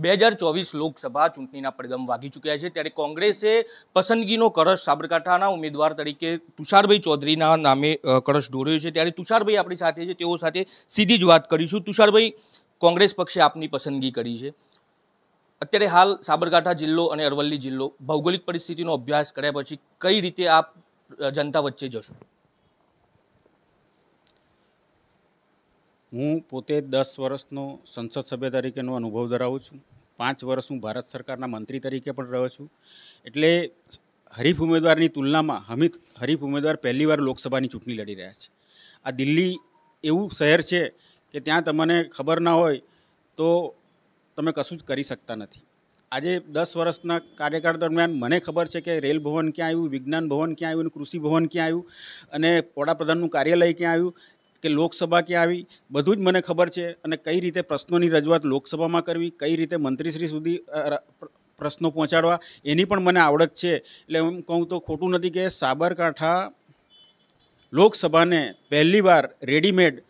બે હજાર ચોવીસ લોકસભા ચૂંટણીના પડગમ વાગી ચૂક્યા છે ત્યારે કોંગ્રેસે પસંદગીનો કળશ સાબરકાંઠાના ઉમેદવાર તરીકે તુષારભાઈ ચૌધરીના નામે કળશ દોર્યો છે ત્યારે તુષારભાઈ આપણી સાથે છે તેઓ સાથે સીધી જ વાત કરીશું તુષારભાઈ કોંગ્રેસ પક્ષે આપની પસંદગી કરી છે અત્યારે હાલ સાબરકાંઠા જિલ્લો અને અરવલ્લી જિલ્લો ભૌગોલિક પરિસ્થિતિનો અભ્યાસ કર્યા પછી કઈ રીતે આપ જનતા વચ્ચે જશો હું પોતે દસ વર્ષનો સંસદ સભ્ય તરીકેનો અનુભવ ધરાવું છું પાંચ વર્ષ હું ભારત સરકારના મંત્રી તરીકે પણ રહ્યો છું એટલે હરીફ ઉમેદવારની તુલનામાં હમિત હરીફ ઉમેદવાર પહેલીવાર લોકસભાની ચૂંટણી લડી રહ્યા છે આ દિલ્હી એવું શહેર છે કે ત્યાં તમને ખબર ના હોય તો તમે કશું જ કરી શકતા નથી આજે દસ વર્ષના કાર્યકાળ દરમિયાન મને ખબર છે કે રેલ ભવન ક્યાં આવ્યું વિજ્ઞાન ભવન ક્યાં આવ્યું કૃષિ ભવન ક્યાં આવ્યું અને વડાપ્રધાનનું કાર્યાલય ક્યાં આવ્યું કે લોકસભા ક્યાં આવી બધું જ મને ખબર છે અને કઈ રીતે પ્રશ્નોની રજૂઆત લોકસભામાં કરવી કઈ રીતે મંત્રીશ્રી સુધી પ્રશ્નો પહોંચાડવા એની પણ મને આવડત છે એટલે હું કહું તો ખોટું નથી કે સાબરકાંઠા લોકસભાને પહેલીવાર રેડીમેડ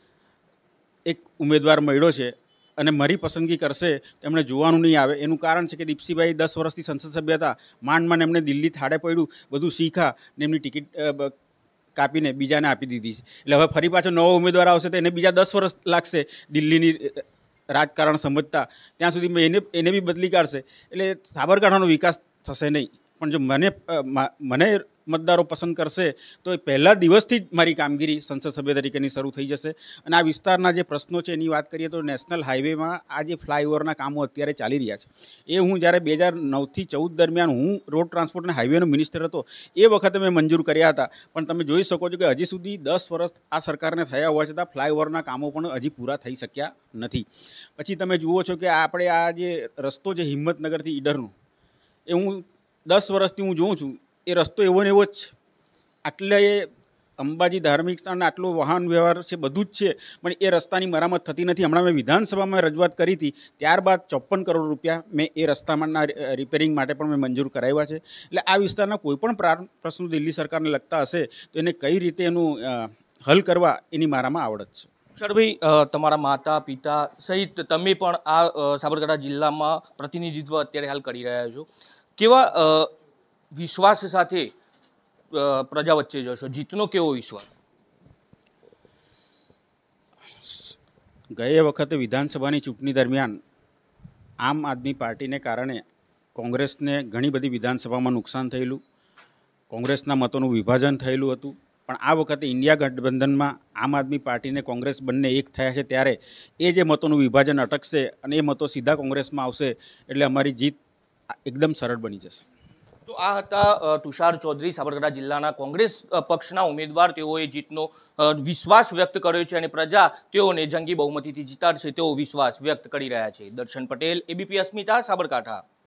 એક ઉમેદવાર મળ્યો છે અને મારી પસંદગી કરશે તેમણે જોવાનું નહીં આવે એનું કારણ છે કે દીપસીભાઈ દસ વર્ષથી સંસદ સભ્ય હતા માંડ માંડ એમણે દિલ્હી થાળે પડ્યું બધું શીખા ને એમની ટિકિટ કાપીને બીજાને આપી દીધી છે એટલે હવે ફરી પાછો નવો ઉમેદવાર આવશે તો એને બીજા દસ વર્ષ લાગશે દિલ્હીની રાજકારણ સમજતા ત્યાં સુધી એને એને બી બદલી કાઢશે એટલે સાબરકાંઠાનો વિકાસ થશે નહીં પણ જો મને મને મતદારો પસંદ કરશે તો એ પહેલા દિવસથી જ મારી કામગીરી સંસદ સભ્ય તરીકેની શરૂ થઈ જશે અને આ વિસ્તારના જે પ્રશ્નો છે એની વાત કરીએ તો નેશનલ હાઈવેમાં આ જે ફ્લાયઓવરના કામો અત્યારે ચાલી રહ્યા છે એ હું જ્યારે બે હજાર નવથી ચૌદ દરમિયાન હું રોડ ટ્રાન્સપોર્ટ અને હાઈવેનો મિનિસ્ટર હતો એ વખતે મેં મંજૂર કર્યા હતા પણ તમે જોઈ શકો છો કે હજી સુધી દસ વર્ષ આ સરકારને થયા હોવા છતાં ફ્લાયઓવરના કામો પણ હજી પૂરા થઈ શક્યા નથી પછી તમે જુઓ છો કે આપણે આ જે રસ્તો જે હિંમતનગરથી ઈડરનો એ હું દસ વર્ષથી હું જોઉં છું એ રસ્તો એવો ને એવો જ છે આટલે એ અંબાજી ધાર્મિક સ્થાન આટલો વાહન વ્યવહાર છે બધું જ છે પણ એ રસ્તાની મરામત થતી નથી હમણાં મેં વિધાનસભામાં રજૂઆત કરી હતી ત્યારબાદ ચોપ્પન કરોડ રૂપિયા મેં એ રસ્તામાંના રિપેરિંગ માટે પણ મેં મંજૂર કરાવ્યા છે એટલે આ વિસ્તારના કોઈપણ પ્રશ્નો દિલ્હી સરકારને લગતા હશે તો એને કઈ રીતે એનું હલ કરવા એની મારામાં આવડત છે સરભાઈ તમારા માતા પિતા સહિત તમે પણ આ સાબરકાંઠા જિલ્લામાં પ્રતિનિધિત્વ અત્યારે હાલ કરી રહ્યા છો કેવા વિશ્વાસ સાથે પ્રજા વચ્ચે જશો જીતનો કેવો વિશ્વાસ ગયે વખતે વિધાનસભાની ચૂંટણી દરમિયાન આમ આદમી પાર્ટીને કારણે કોંગ્રેસને ઘણી બધી વિધાનસભામાં નુકસાન થયેલું કોંગ્રેસના મતોનું વિભાજન થયેલું હતું પણ આ વખતે ઇન્ડિયા ગઠબંધનમાં આમ આદમી પાર્ટીને કોંગ્રેસ બંને એક થયા છે ત્યારે એ જે મતોનું વિભાજન અટકશે અને એ મતો સીધા કોંગ્રેસમાં આવશે એટલે અમારી જીત એકદમ સરળ બની જશે તો આ હતા તુષાર ચૌધરી સાબરકાંઠા જિલ્લાના કોંગ્રેસ પક્ષના ઉમેદવાર તેઓએ જીતનો વિશ્વાસ વ્યક્ત કર્યો છે અને પ્રજા તેઓને જંગી બહુમતીથી જીતાડશે તેવો વિશ્વાસ વ્યક્ત કરી રહ્યા છે દર્શન પટેલ એબીપી અસ્મિતા સાબરકાંઠા